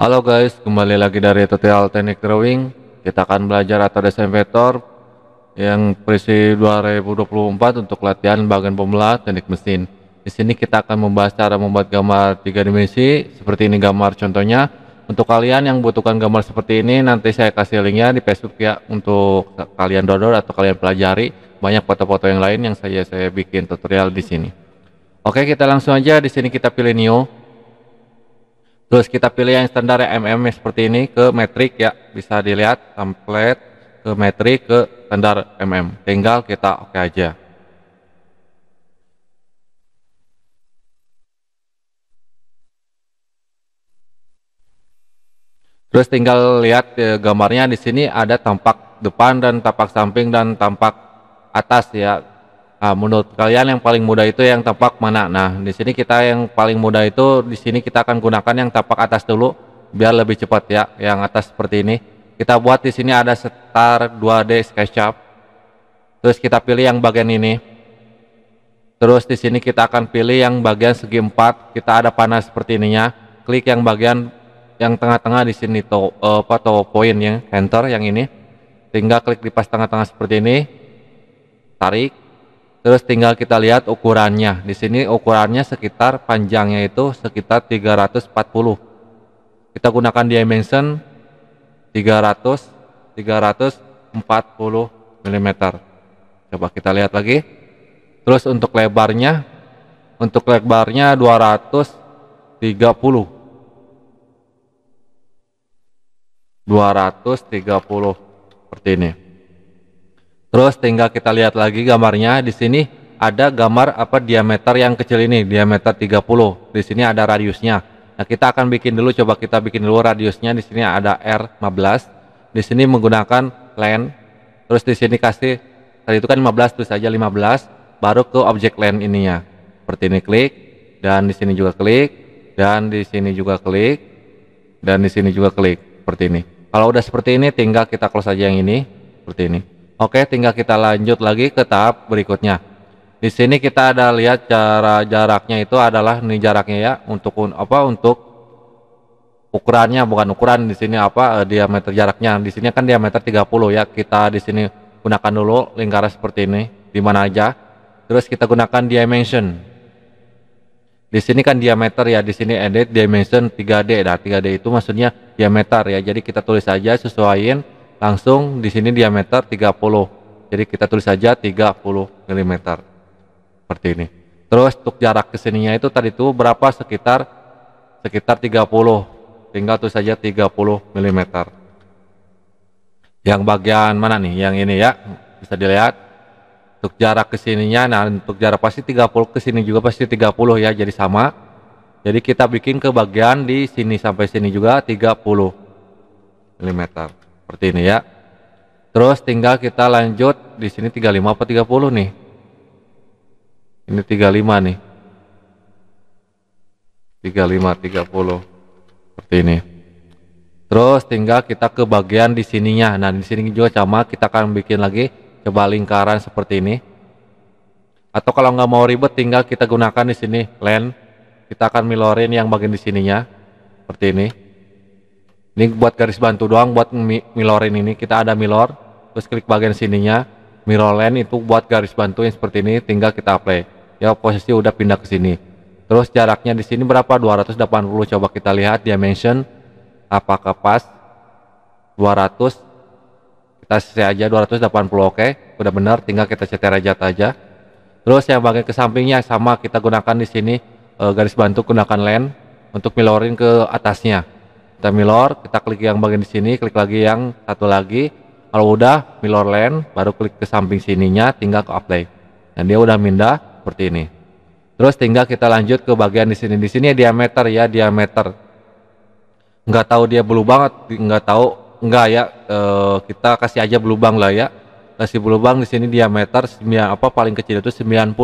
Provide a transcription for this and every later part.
Halo guys, kembali lagi dari tutorial teknik drawing Kita akan belajar atau desain vektor Yang berisi 2024 untuk latihan bagian pemula teknik mesin Di sini kita akan membahas cara membuat gambar tiga dimensi Seperti ini gambar contohnya Untuk kalian yang butuhkan gambar seperti ini Nanti saya kasih linknya di Facebook ya Untuk kalian download atau kalian pelajari Banyak foto-foto yang lain yang saya saya bikin tutorial di sini Oke kita langsung aja di sini kita pilih new Terus kita pilih yang standar mm seperti ini ke metric ya. Bisa dilihat template ke metric ke standar mm. Tinggal kita oke okay aja. Terus tinggal lihat e, gambarnya di sini ada tampak depan dan tampak samping dan tampak atas ya. Ah, menurut kalian yang paling mudah itu yang tapak mana? Nah, di sini kita yang paling mudah itu di sini kita akan gunakan yang tapak atas dulu biar lebih cepat ya. Yang atas seperti ini. Kita buat di sini ada setar 2D SketchUp. Terus kita pilih yang bagian ini. Terus di sini kita akan pilih yang bagian segi empat. Kita ada panah seperti ininya. Klik yang bagian yang tengah-tengah di sini to apa to poin yang enter yang ini. Tinggal klik di pas tengah-tengah seperti ini. Tarik Terus tinggal kita lihat ukurannya. Di sini ukurannya sekitar panjangnya itu sekitar 340. Kita gunakan dimension 300 340 mm. Coba kita lihat lagi. Terus untuk lebarnya untuk lebarnya 230 230 seperti ini. Terus tinggal kita lihat lagi gambarnya di sini ada gambar apa diameter yang kecil ini, diameter 30. Di sini ada radiusnya. Nah, kita akan bikin dulu coba kita bikin dulu radiusnya di sini ada R15. Di sini menggunakan len. Terus di sini kasih tadi itu kan 15 terus aja 15 baru ke objek len ininya. Seperti ini klik dan di sini juga klik dan di sini juga klik dan di sini juga klik seperti ini. Kalau udah seperti ini tinggal kita close aja yang ini seperti ini. Oke, tinggal kita lanjut lagi ke tahap berikutnya. Di sini kita ada lihat cara jaraknya itu adalah ini jaraknya ya untuk apa untuk ukurannya bukan ukuran di sini apa eh, diameter jaraknya. Di sini kan diameter 30 ya. Kita di sini gunakan dulu lingkaran seperti ini di mana aja. Terus kita gunakan dimension. Di sini kan diameter ya, di sini edit dimension 3D. Nah, 3D itu maksudnya diameter ya. Jadi kita tulis aja sesuaiin langsung di sini diameter 30 jadi kita tulis saja 30 mm seperti ini terus untuk jarak kesininya itu tadi itu berapa sekitar sekitar 30 tinggal tulis saja 30 mm yang bagian mana nih yang ini ya bisa dilihat untuk jarak kesininya nah untuk jarak pasti 30 kesini juga pasti 30 ya jadi sama jadi kita bikin ke bagian di sini sampai sini juga 30 mm seperti ini ya terus tinggal kita lanjut di sini 35 apa 30 nih ini 35 nih 35 30 seperti ini terus tinggal kita ke bagian di sininya nah di sini juga sama kita akan bikin lagi coba lingkaran seperti ini atau kalau nggak mau ribet tinggal kita gunakan di sini Len, kita akan milorin yang bagian di sininya seperti ini ini buat garis bantu doang buat milorin ini kita ada milor terus klik bagian sininya mirror line itu buat garis bantu yang seperti ini tinggal kita play ya posisi udah pindah ke sini terus jaraknya di sini berapa 280 coba kita lihat dimension apakah pas 200 kita selesai aja 280 oke okay. udah benar tinggal kita setir aja aja terus yang bagian ke sampingnya sama kita gunakan di sini eh, garis bantu gunakan line untuk milorin ke atasnya kita milor kita klik yang bagian di sini klik lagi yang satu lagi kalau udah milor land baru klik ke samping sininya tinggal ke apply dan dia udah mindah seperti ini terus tinggal kita lanjut ke bagian di sini di sini ya diameter ya diameter nggak tahu dia berlubang nggak tahu nggak ya e, kita kasih aja berlubang lah ya kasih berlubang di sini diameter 9 apa paling kecil itu 90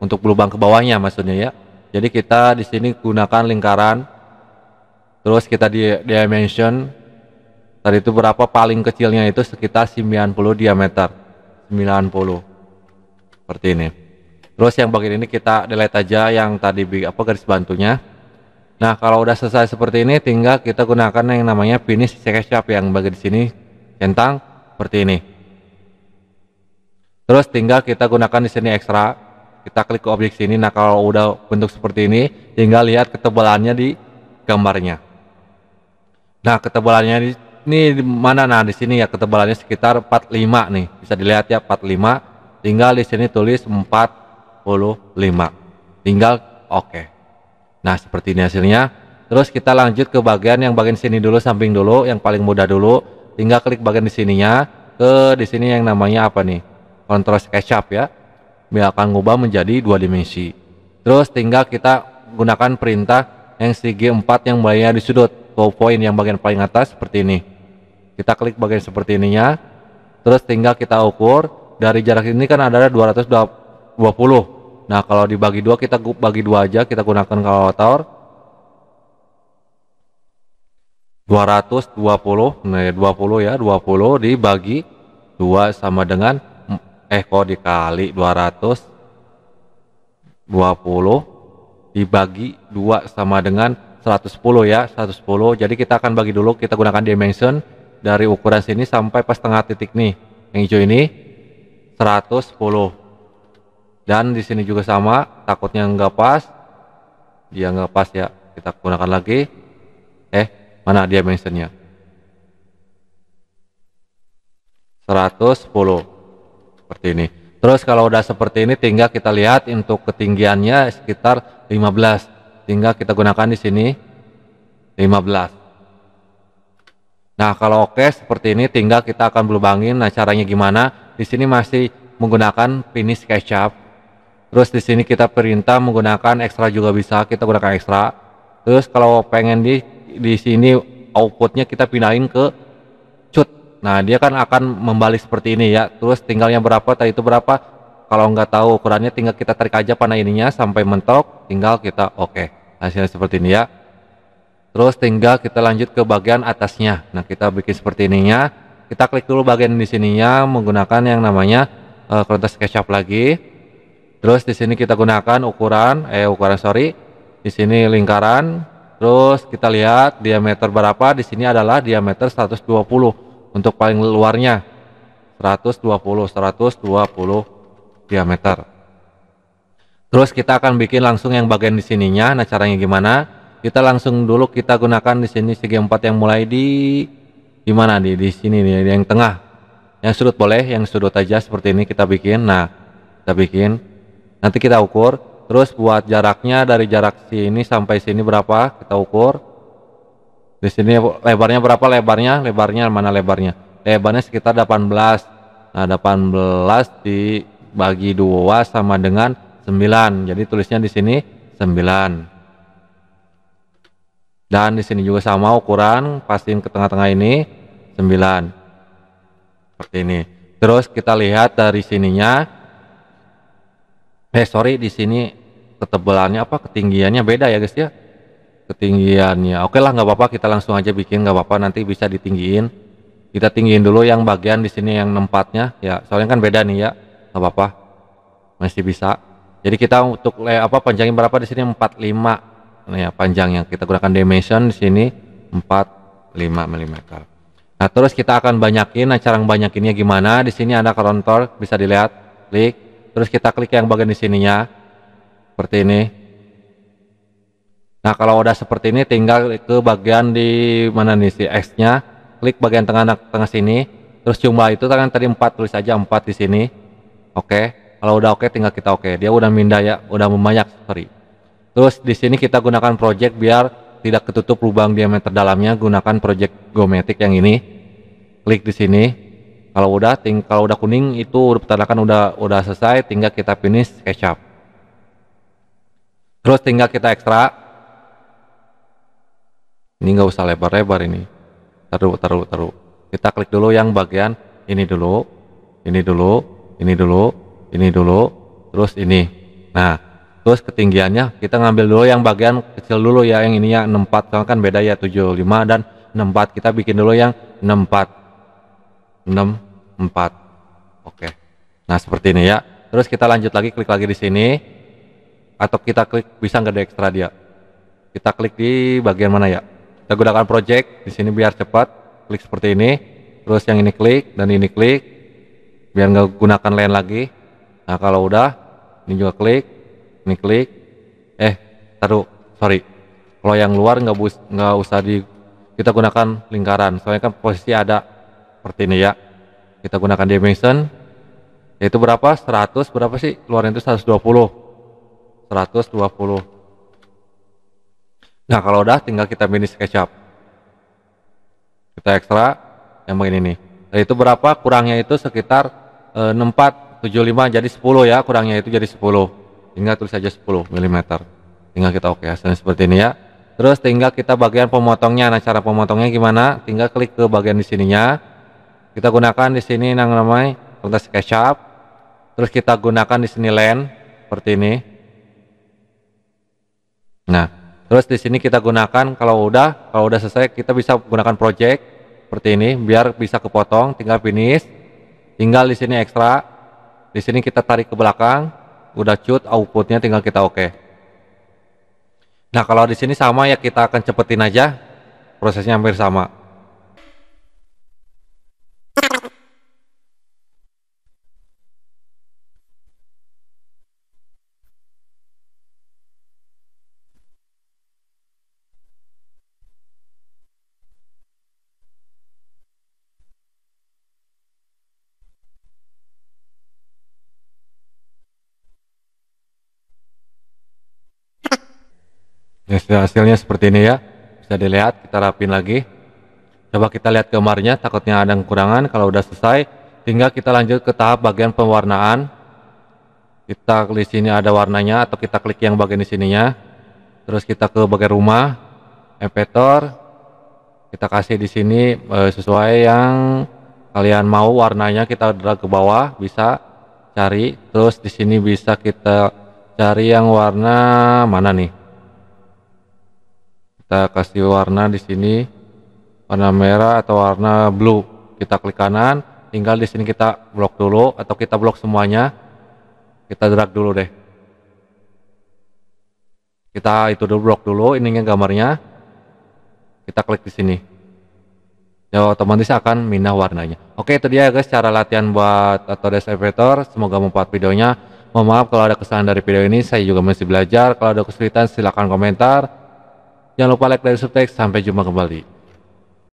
untuk berlubang ke bawahnya maksudnya ya jadi kita di sini gunakan lingkaran terus kita di dimension tadi itu berapa paling kecilnya itu sekitar 90 diameter 90 seperti ini terus yang bagian ini kita delete aja yang tadi apa garis bantunya nah kalau udah selesai seperti ini tinggal kita gunakan yang namanya finish sketchup yang bagian di sini centang seperti ini terus tinggal kita gunakan di sini ekstra kita klik ke objek sini nah kalau udah bentuk seperti ini tinggal lihat ketebalannya di gambarnya Nah, ketebalannya ini, ini mana? Nah, di sini ya ketebalannya sekitar 45 nih. Bisa dilihat ya 45. Tinggal di sini tulis 45. Tinggal oke. Okay. Nah, seperti ini hasilnya. Terus kita lanjut ke bagian yang bagian sini dulu, samping dulu, yang paling mudah dulu. Tinggal klik bagian di sininya ke di sini yang namanya apa nih? Control SketchUp ya. Dia akan ngubah menjadi dua dimensi. Terus tinggal kita gunakan perintah yang CG4 yang mulainya di sudut low point yang bagian paling atas seperti ini kita klik bagian seperti ininya terus tinggal kita ukur dari jarak ini kan ada 220 nah kalau dibagi dua kita bagi dua aja kita gunakan kalkulator 220 nah 20 ya 20 ya, dibagi 2 sama dengan eh kok dikali 200 20 dibagi 2 sama dengan 110 ya 110 jadi kita akan bagi dulu kita gunakan dimension dari ukuran sini sampai pas tengah titik nih yang hijau ini 110 dan di sini juga sama takutnya nggak pas dia nggak pas ya kita gunakan lagi eh mana dimensionnya 110 seperti ini terus kalau udah seperti ini tinggal kita lihat untuk ketinggiannya sekitar 15 sehingga kita gunakan di sini 15 nah kalau oke seperti ini tinggal kita akan belubangin nah caranya gimana di sini masih menggunakan finish up. terus di sini kita perintah menggunakan ekstra juga bisa kita gunakan ekstra terus kalau pengen di di sini outputnya kita pindahin ke cut nah dia kan akan membalik seperti ini ya terus tinggalnya berapa tadi itu berapa kalau nggak tahu ukurannya tinggal kita tarik aja panah ininya sampai mentok tinggal kita oke okay, hasilnya seperti ini ya terus tinggal kita lanjut ke bagian atasnya nah kita bikin seperti ininya kita klik dulu bagian di sininya menggunakan yang namanya uh, kertas SketchUp lagi terus di sini kita gunakan ukuran eh ukuran sorry di sini lingkaran terus kita lihat diameter berapa di sini adalah diameter 120 untuk paling luarnya 120 120 diameter. Terus kita akan bikin langsung yang bagian di sininya. Nah, caranya gimana? Kita langsung dulu kita gunakan di sini segi empat yang mulai di di mana di di sini nih yang tengah. Yang sudut boleh, yang sudut aja seperti ini kita bikin. Nah, kita bikin. Nanti kita ukur. Terus buat jaraknya dari jarak sini sampai sini berapa kita ukur. Di sini lebarnya berapa lebarnya? Lebarnya mana lebarnya? Lebarnya sekitar 18. Nah, 18 di bagi dua sama dengan 9. Jadi tulisnya di sini 9. Dan di sini juga sama ukuran, pasin ke tengah-tengah ini 9. Seperti ini. Terus kita lihat dari sininya eh sorry di sini ketebalannya apa ketinggiannya beda ya guys ya. Ketinggiannya. Oke lah nggak apa-apa kita langsung aja bikin nggak apa-apa nanti bisa ditinggiin. Kita tinggiin dulu yang bagian di sini yang nempatnya ya. Soalnya kan beda nih ya nggak apa-apa masih bisa jadi kita untuk apa panjangnya berapa di sini 45 nah ya panjang yang kita gunakan dimension di sini 45 mm nah terus kita akan banyakin nah cara banyakinnya gimana di sini ada kontor bisa dilihat klik terus kita klik yang bagian di sininya seperti ini nah kalau udah seperti ini tinggal ke bagian di mana nih si X nya klik bagian tengah tengah sini terus jumlah itu tangan tadi empat tulis aja empat di sini oke okay. kalau udah oke okay, tinggal kita oke okay. dia udah mindah ya udah memayak sorry terus di sini kita gunakan project biar tidak ketutup lubang diameter dalamnya gunakan project geometrik yang ini klik di sini kalau udah kalau udah kuning itu pertandakan udah udah selesai tinggal kita finish SketchUp terus tinggal kita ekstra ini nggak usah lebar-lebar ini taruh taruh taruh kita klik dulu yang bagian ini dulu ini dulu ini dulu, ini dulu, terus ini. Nah, terus ketinggiannya kita ngambil dulu yang bagian kecil dulu ya, yang ya 64, soalnya kan beda ya 75 dan 64. Kita bikin dulu yang 64. 64. Oke. Nah, seperti ini ya. Terus kita lanjut lagi klik lagi di sini atau kita klik bisa nggak ada ekstra dia. Kita klik di bagian mana ya? Kita gunakan project di sini biar cepat. Klik seperti ini. Terus yang ini klik dan ini klik biar nggak gunakan lain lagi nah kalau udah ini juga klik ini klik eh taruh sorry kalau yang luar nggak nggak usah di kita gunakan lingkaran soalnya kan posisi ada seperti ini ya kita gunakan dimension yaitu berapa 100 berapa sih luar itu 120 120 nah kalau udah tinggal kita mini SketchUp kita ekstra yang begini nih yaitu itu berapa kurangnya itu sekitar 64 eh, 75 jadi 10 ya kurangnya itu jadi 10 tinggal tulis aja 10 mm tinggal kita oke hasilnya seperti ini ya terus tinggal kita bagian pemotongnya nah cara pemotongnya gimana tinggal klik ke bagian di sininya kita gunakan di sini yang namanya kertas SketchUp terus kita gunakan di sini lens seperti ini nah terus di sini kita gunakan kalau udah kalau udah selesai kita bisa gunakan project seperti ini biar bisa kepotong tinggal finish tinggal di sini ekstra di sini kita tarik ke belakang udah cut outputnya tinggal kita oke okay. nah kalau di sini sama ya kita akan cepetin aja prosesnya hampir sama hasilnya seperti ini ya bisa dilihat kita rapin lagi coba kita lihat gambarnya takutnya ada kekurangan kalau udah selesai tinggal kita lanjut ke tahap bagian pewarnaan kita di sini ada warnanya atau kita klik yang bagian di sininya terus kita ke bagian rumah epetor kita kasih di sini e, sesuai yang kalian mau warnanya kita drag ke bawah bisa cari terus di sini bisa kita cari yang warna mana nih kita kasih warna di sini warna merah atau warna blue kita klik kanan tinggal di sini kita blok dulu atau kita blok semuanya kita drag dulu deh kita itu dulu blok dulu ininya gambarnya kita klik di sini ya otomatis akan minah warnanya oke itu dia guys cara latihan buat atau Effector semoga membuat videonya mohon maaf kalau ada kesalahan dari video ini saya juga masih belajar kalau ada kesulitan silahkan komentar Jangan lupa like dan subscribe. Sampai jumpa kembali.